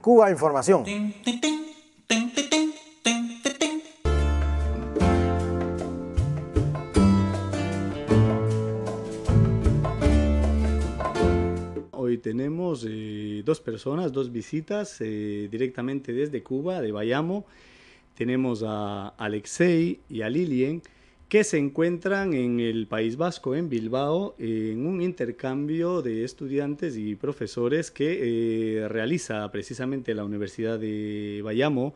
Cuba Información. Hoy tenemos eh, dos personas, dos visitas eh, directamente desde Cuba, de Bayamo. Tenemos a Alexei y a Lilien que se encuentran en el País Vasco, en Bilbao, en un intercambio de estudiantes y profesores que eh, realiza precisamente la Universidad de Bayamo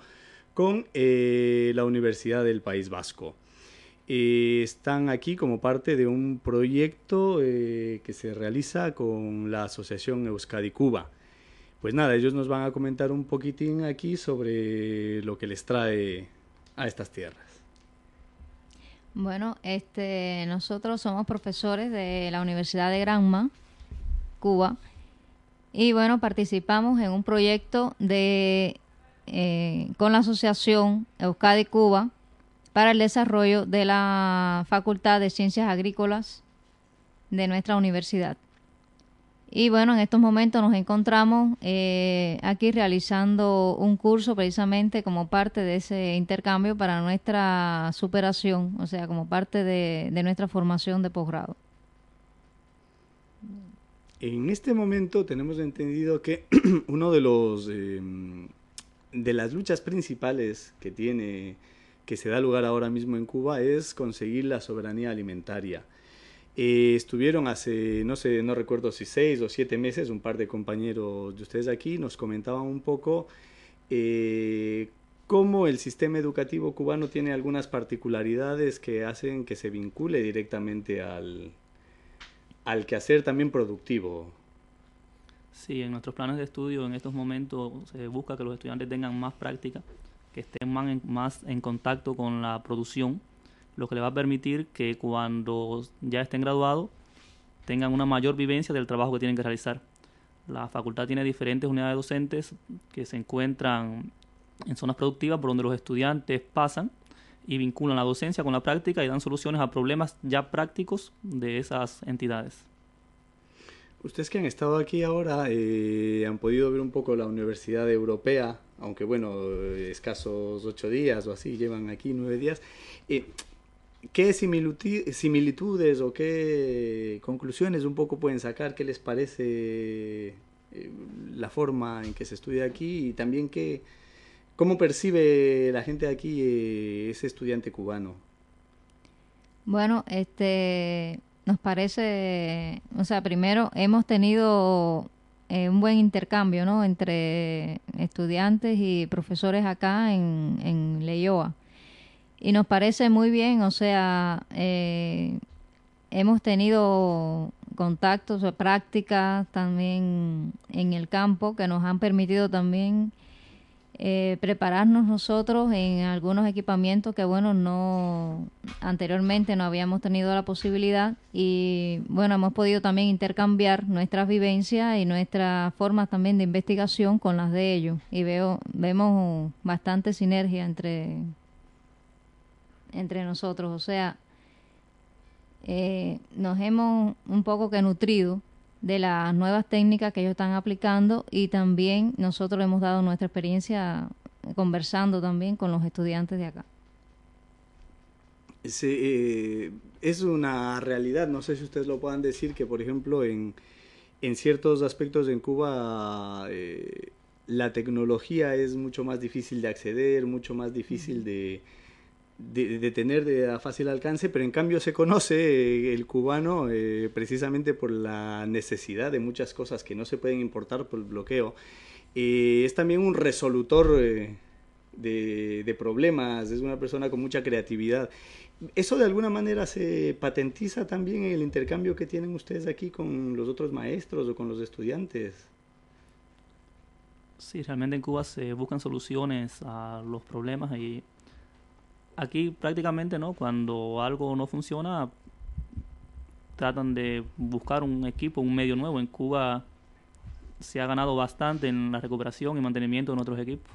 con eh, la Universidad del País Vasco. Eh, están aquí como parte de un proyecto que se realiza con la Asociación Euskadi Cuba. Pues nada, ellos nos van a comentar un poquitín aquí sobre lo que les trae a estas tierras. Bueno, este, nosotros somos profesores de la Universidad de Granma, Cuba, y bueno, participamos en un proyecto de eh, con la asociación Euskadi Cuba para el desarrollo de la Facultad de Ciencias Agrícolas de nuestra universidad. Y bueno, en estos momentos nos encontramos eh, aquí realizando un curso precisamente como parte de ese intercambio para nuestra superación, o sea, como parte de, nuestra formación de posgrado. En este momento tenemos entendido que uno de los em, de las luchas principales que tiene que se da lugar ahora mismo en Cuba es conseguir la soberanía alimentaria. Eh, estuvieron hace, no sé, no recuerdo si seis o siete meses, un par de compañeros de ustedes aquí nos comentaban un poco eh, cómo el sistema educativo cubano tiene algunas particularidades que hacen que se vincule directamente al, al quehacer también productivo. Sí, en nuestros planes de estudio en estos momentos se busca que los estudiantes tengan más práctica, que estén más más en contacto con la producción lo que le va a permitir que cuando ya estén graduados tengan una mayor vivencia del trabajo que tienen que realizar. La facultad tiene diferentes unidades de docentes que se encuentran en zonas productivas por donde los estudiantes pasan y vinculan la docencia con la práctica y dan soluciones a problemas ya prácticos de esas entidades. Ustedes que han estado aquí ahora eh, han podido ver un poco la universidad europea, aunque bueno, escasos ocho días o así, llevan aquí nueve días. Eh, ¿Qué similitudes o qué conclusiones un poco pueden sacar? ¿Qué les parece eh, la forma en que se estudia aquí? Y también qué, cómo percibe la gente de aquí eh, ese estudiante cubano. Bueno, este, nos parece, o sea, primero hemos tenido eh, un buen intercambio, ¿no? Entre estudiantes y profesores acá en, en y nos parece muy bien, o sea, eh, hemos tenido contactos, prácticas también en el campo que nos han permitido también eh, prepararnos nosotros en algunos equipamientos que bueno no anteriormente no habíamos tenido la posibilidad y bueno hemos podido también intercambiar nuestras vivencias y nuestras formas también de investigación con las de ellos y veo vemos bastante sinergia entre entre nosotros, o sea, eh, nos hemos un poco que nutrido de las nuevas técnicas que ellos están aplicando y también nosotros hemos dado nuestra experiencia conversando también con los estudiantes de acá. Sí, eh, es una realidad, no sé si ustedes lo puedan decir, que por ejemplo en, en ciertos aspectos en Cuba eh, la tecnología es mucho más difícil de acceder, mucho más difícil de de, tener a fácil alcance, pero en cambio se conoce eh, el cubano eh, precisamente por la necesidad de muchas cosas que no se pueden importar por el bloqueo. Eh, es también un resolutor de, de, problemas, es una persona con mucha creatividad. ¿Eso de alguna manera se patentiza también en el intercambio que tienen ustedes aquí con los otros maestros o con los estudiantes? Sí, realmente en Cuba se buscan soluciones a los problemas y aquí prácticamente no, cuando algo no funciona, tratan de buscar un equipo, un medio nuevo. En Cuba se ha ganado bastante en la recuperación y mantenimiento de otros equipos.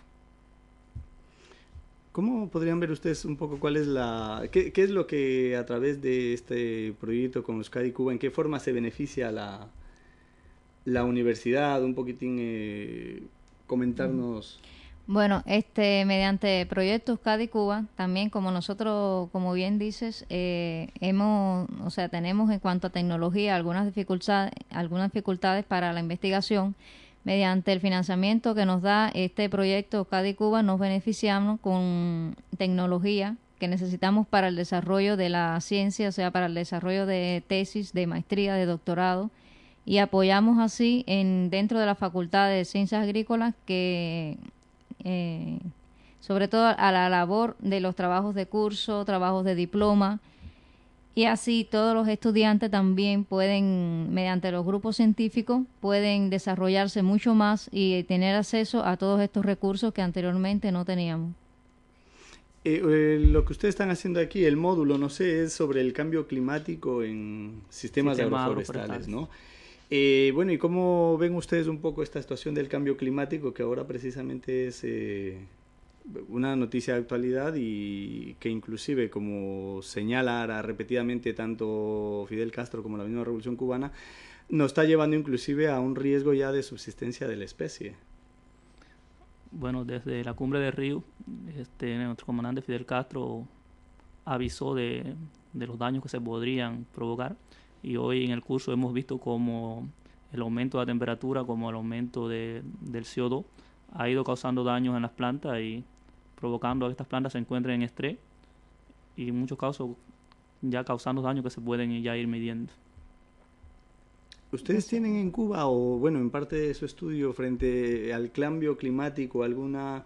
¿Cómo podrían ver ustedes un poco cuál es la. Qué, es lo que a través de este proyecto con Euskadi Cuba, en qué forma se beneficia la, la universidad? Un poquitín eh, comentarnos. Bueno, este, mediante proyectos y Cuba, también como nosotros, como bien dices, eh, hemos, o sea, tenemos en cuanto a tecnología algunas dificultades, algunas dificultades para la investigación. Mediante el financiamiento que nos da este proyecto y Cuba, nos beneficiamos con tecnología que necesitamos para el desarrollo de la ciencia, o sea, para el desarrollo de tesis, de maestría, de doctorado, y apoyamos así en dentro de la Facultad de Ciencias Agrícolas que eh, sobre todo a la labor de los trabajos de curso, trabajos de diploma, y así todos los estudiantes también pueden, mediante los grupos científicos, pueden desarrollarse mucho más y tener acceso a todos estos recursos que anteriormente no teníamos. Eh, eh, lo que ustedes están haciendo aquí, el módulo, no sé, es sobre el cambio climático en sistemas de agroforestales, ¿no? Eh, bueno, ¿y cómo ven ustedes un poco esta situación del cambio climático que ahora precisamente es eh, una noticia de actualidad y que inclusive, como señala repetidamente tanto Fidel Castro como la misma Revolución Cubana, nos está llevando inclusive a un riesgo ya de subsistencia de la especie? Bueno, desde la cumbre de Río, este, nuestro comandante Fidel Castro avisó de los daños que se podrían provocar y hoy en el curso hemos visto como el aumento de la temperatura, como el aumento de, del CO2, ha ido causando daños en las plantas y provocando a que estas plantas se encuentren en estrés y en muchos casos ya causando daños que se pueden ya ir midiendo. ¿Ustedes tienen en Cuba o, bueno, en parte de su estudio frente al cambio climático alguna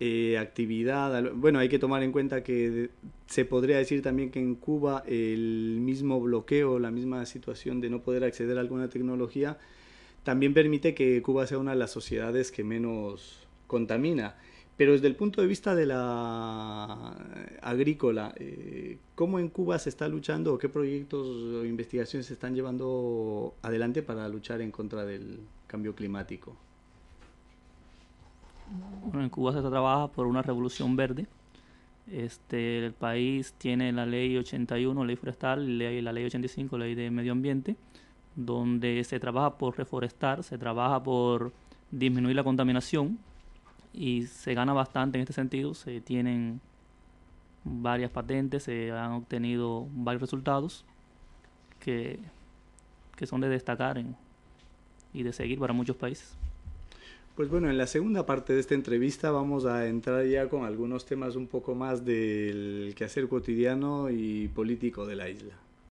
eh, actividad. Bueno, hay que tomar en cuenta que se podría decir también que en Cuba el mismo bloqueo, la misma situación de no poder acceder a alguna tecnología, también permite que Cuba sea una de las sociedades que menos contamina. Pero desde el punto de vista de la agrícola, eh, ¿cómo en Cuba se está luchando o qué proyectos o investigaciones se están llevando adelante para luchar en contra del cambio climático? bueno, en Cuba se trabaja por una revolución verde. Este, el país tiene la ley 81, ley forestal, ley, la ley 85, ley de medio ambiente, donde se trabaja por reforestar, se trabaja por disminuir la contaminación y se gana bastante en este sentido. Se tienen varias patentes, se han obtenido varios resultados que, son de destacar y de seguir para muchos países. Pues bueno, en la segunda parte de esta entrevista vamos a entrar ya con algunos temas un poco más del quehacer cotidiano y político de la isla.